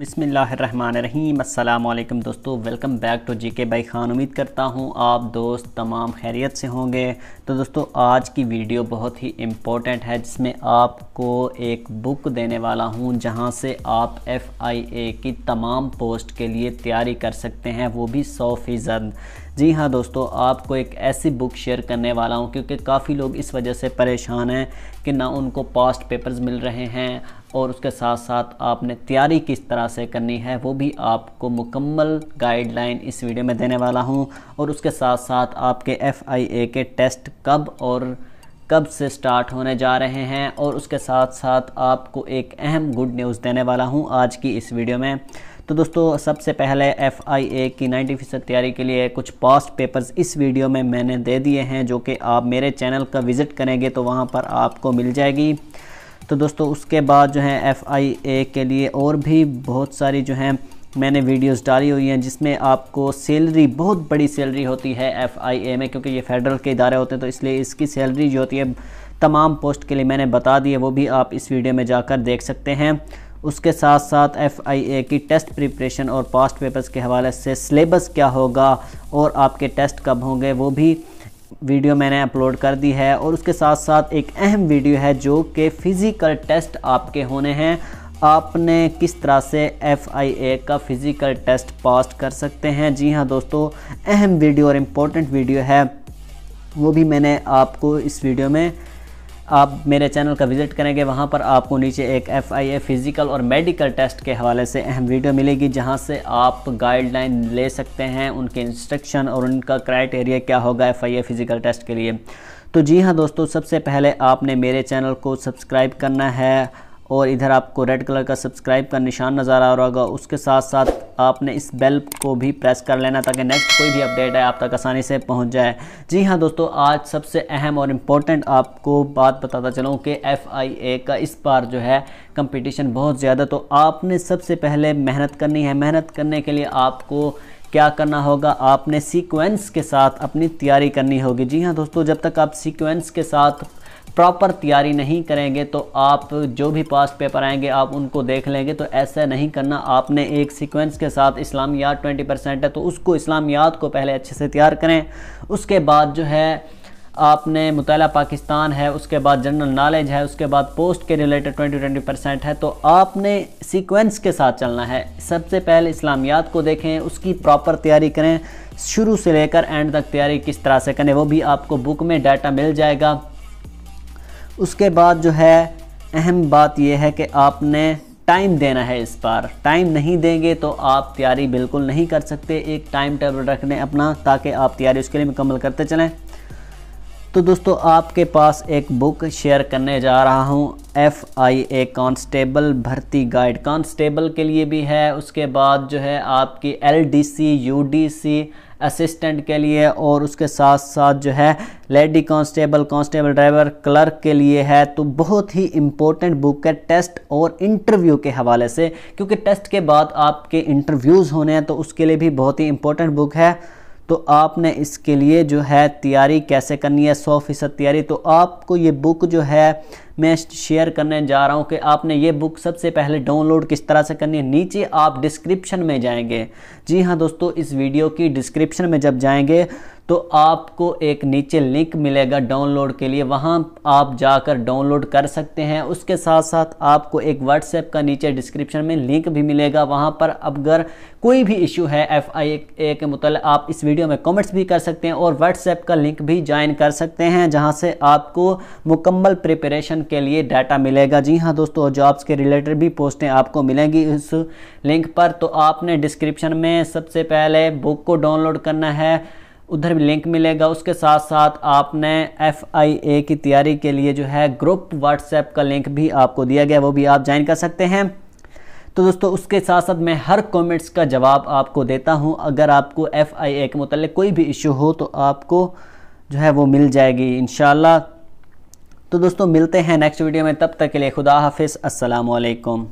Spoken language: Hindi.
बिसमीम अल्लाम दोस्तों वेलकम बैक टू जी के खान उम्मीद करता हूँ आप दोस्त तमाम खैरियत से होंगे तो दोस्तों आज की वीडियो बहुत ही इम्पोर्टेंट है जिसमें आपको एक बुक देने वाला हूँ जहाँ से आप एफ़ आई ए की तमाम पोस्ट के लिए तैयारी कर सकते हैं वो भी सौ फ़ीसद जी हाँ दोस्तों आपको एक ऐसी बुक शेयर करने वाला हूँ क्योंकि काफ़ी लोग इस वजह से परेशान हैं कि ना उनको पास्ट पेपर्स मिल रहे हैं और उसके साथ साथ आपने तैयारी किस तरह से करनी है वो भी आपको मुकम्मल गाइडलाइन इस वीडियो में देने वाला हूँ और उसके साथ साथ आपके एफ़ के टेस्ट कब और कब से स्टार्ट होने जा रहे हैं और उसके साथ साथ आपको एक अहम गुड न्यूज़ देने वाला हूँ आज की इस वीडियो में तो दोस्तों सबसे पहले एफ की 90 फीसद तैयारी के लिए कुछ पास्ट पेपर्स इस वीडियो में मैंने दे दिए हैं जो कि आप मेरे चैनल का विज़िट करेंगे तो वहाँ पर आपको मिल जाएगी तो दोस्तों उसके बाद जो है एफ़ के लिए और भी बहुत सारी जो हैं मैंने वीडियोस डाली हुई हैं जिसमें आपको सैलरी बहुत बड़ी सैलरी होती है एफ में क्योंकि ये फेडरल के इदारे होते हैं तो इसलिए इसकी सैलरी जो होती है तमाम पोस्ट के लिए मैंने बता दी है वो भी आप इस वीडियो में जाकर देख सकते हैं उसके साथ साथ एफआईए की टेस्ट प्रिपरेशन और पास्ट पेपर्स के हवाले से सिलेबस क्या होगा और आपके टेस्ट कब होंगे वो भी वीडियो मैंने अपलोड कर दी है और उसके साथ साथ एक अहम वीडियो है जो कि फ़िज़िकल टेस्ट आपके होने हैं आपने किस तरह से एफ़ आई ए का फ़िज़िकल टेस्ट पास कर सकते हैं जी हाँ दोस्तों अहम वीडियो और इम्पोर्टेंट वीडियो है वो भी मैंने आपको इस वीडियो में आप मेरे चैनल का विज़िट करेंगे वहाँ पर आपको नीचे एक एफ आई ए फ़िज़िकल और मेडिकल टेस्ट के हवाले से अहम वीडियो मिलेगी जहाँ से आप गाइडलाइन ले सकते हैं उनके इंस्ट्रक्शन और उनका क्राइटेरिया क्या होगा F I A physical test के लिए तो जी हाँ दोस्तों सबसे पहले आपने मेरे चैनल को सब्सक्राइब करना है और इधर आपको रेड कलर का सब्सक्राइब का निशान नज़र आ रहा होगा उसके साथ साथ आपने इस बेल को भी प्रेस कर लेना ताकि नेक्स्ट कोई भी अपडेट है आप तक आसानी से पहुंच जाए जी हाँ दोस्तों आज सबसे अहम और इम्पोर्टेंट आपको बात बताता चलूँ कि एफ़ का इस बार जो है कंपटीशन बहुत ज़्यादा तो आपने सबसे पहले मेहनत करनी है मेहनत करने के लिए आपको क्या करना होगा आपने सीक्वेंस के साथ अपनी तैयारी करनी होगी जी हाँ दोस्तों जब तक आप सीक्वेंस के साथ प्रॉपर तैयारी नहीं करेंगे तो आप जो भी पास पेपर आएंगे आप उनको देख लेंगे तो ऐसा नहीं करना आपने एक सीक्वेंस के साथ इस्लामियात 20 परसेंट है तो उसको इस्लामियात को पहले अच्छे से तैयार करें उसके बाद जो है आपने मुताला पाकिस्तान है उसके बाद जनरल नॉलेज है उसके बाद पोस्ट के रिलेटेड ट्वेंटी ट्वेंटी परसेंट है तो आपने सीक्वेंस के साथ चलना है सबसे पहले इस्लामियात को देखें उसकी प्रॉपर तैयारी करें शुरू से लेकर एंड तक तैयारी किस तरह से करें वो भी आपको बुक में डाटा मिल जाएगा उसके बाद जो है अहम बात यह है कि आपने टाइम देना है इस बार टाइम नहीं देंगे तो आप तैयारी बिल्कुल नहीं कर सकते एक टाइम टेबल रखने अपना ताकि आप तैयारी उसके लिए मुकम्मल करते चलें तो दोस्तों आपके पास एक बुक शेयर करने जा रहा हूँ एफ़ आई ए कॉन्स्टेबल भर्ती गाइड कॉन्स्टेबल के लिए भी है उसके बाद जो है आपकी L D C U D C assistant के लिए और उसके साथ साथ जो है lady constable constable driver clerk के लिए है तो बहुत ही इम्पोर्टेंट बुक है टेस्ट और इंटरव्यू के हवाले से क्योंकि टेस्ट के बाद आपके इंटरव्यूज़ होने हैं तो उसके लिए भी बहुत ही इम्पोर्टेंट बुक है तो आपने इसके लिए जो है तैयारी कैसे करनी है सौ फीसद तैयारी तो आपको ये बुक जो है मैं शेयर करने जा रहा हूँ कि आपने ये बुक सबसे पहले डाउनलोड किस तरह से करनी है नीचे आप डिस्क्रिप्शन में जाएंगे जी हाँ दोस्तों इस वीडियो की डिस्क्रिप्शन में जब जाएंगे तो आपको एक नीचे लिंक मिलेगा डाउनलोड के लिए वहाँ आप जाकर डाउनलोड कर सकते हैं उसके साथ साथ आपको एक व्हाट्सएप का नीचे डिस्क्रिप्शन में लिंक भी मिलेगा वहाँ पर अगर कोई भी इशू है एफ आई ए के मुतल आप इस वीडियो में कमेंट्स भी कर सकते हैं और व्हाट्सएप का लिंक भी ज्वाइन कर सकते हैं जहाँ से आपको मुकम्मल प्रिपरेशन के लिए डाटा मिलेगा जी हाँ दोस्तों जॉब्स के रिलेटेड भी पोस्टें आपको मिलेंगी इस लिंक पर तो आपने डिस्क्रिप्शन में सबसे पहले बुक को डाउनलोड करना है उधर भी लिंक मिलेगा उसके साथ साथ आपने एफ की तैयारी के लिए जो है ग्रुप व्हाट्सएप का लिंक भी आपको दिया गया वो भी आप ज्वाइन कर सकते हैं तो दोस्तों उसके साथ साथ मैं हर कमेंट्स का जवाब आपको देता हूं अगर आपको एफ आई ए के मतलब कोई भी इशू हो तो आपको जो है वो मिल जाएगी इन तो दोस्तों मिलते हैं नेक्स्ट वीडियो में तब तक के लिए खुदा हाफिज़ असलकम